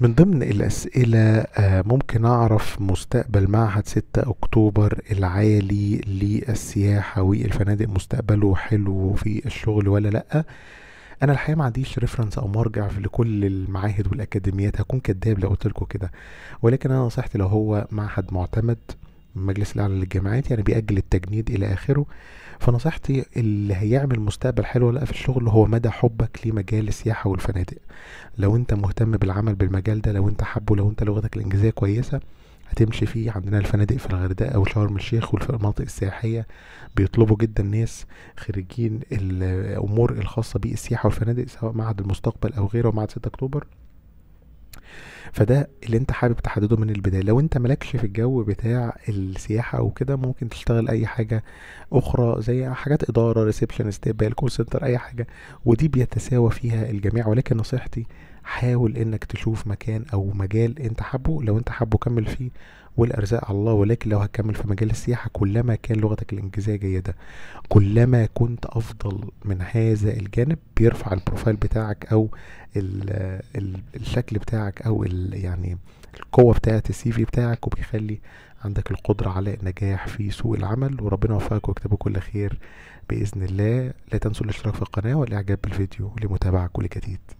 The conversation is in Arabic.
من ضمن الأسئلة آه، ممكن أعرف مستقبل معهد 6 أكتوبر العالي للسياحة والفنادق مستقبله حلو في الشغل ولا لأ أنا الحقيقة ما عنديش ريفرنس أو مرجع لكل المعاهد والأكاديميات هكون كداب لو قلت لكم كده ولكن أنا نصيحتي لو هو معهد معتمد المجلس الاعلى للجامعات يعني بيأجل التجنيد الى اخره فنصيحتي اللي هيعمل مستقبل حلو لا في الشغل هو مدى حبك لمجال السياحه والفنادق لو انت مهتم بالعمل بالمجال ده لو انت حابه لو انت لغتك الانجليزيه كويسه هتمشي فيه عندنا الفنادق في الغردقة وشرم الشيخ والمناطق السياحية بيطلبوا جدا ناس خريجين الأمور الخاصة بالسياحة والفنادق سواء معهد المستقبل أو غيره معهد 6 أكتوبر فده اللي انت حابب تحدده من البدايه لو انت مالكش في الجو بتاع السياحه او كده ممكن تشتغل اي حاجه اخرى زي حاجات اداره ريسبشن استقبال كول سنتر اي حاجه ودي بيتساوى فيها الجميع ولكن نصيحتي حاول انك تشوف مكان او مجال انت حابه لو انت حابه كمل فيه والارزاق على الله ولكن لو هتكمل في مجال السياحه كلما كان لغتك الانجليزيه جيده كلما كنت افضل من هذا الجانب بيرفع البروفايل بتاعك او الشكل بتاعك او يعني القوه بتاعه السي في بتاعك وبيخلي عندك القدره على النجاح في سوق العمل وربنا يوفقك ويكتبه كل خير باذن الله لا تنسوا الاشتراك في القناه والاعجاب بالفيديو لمتابعه كل جديد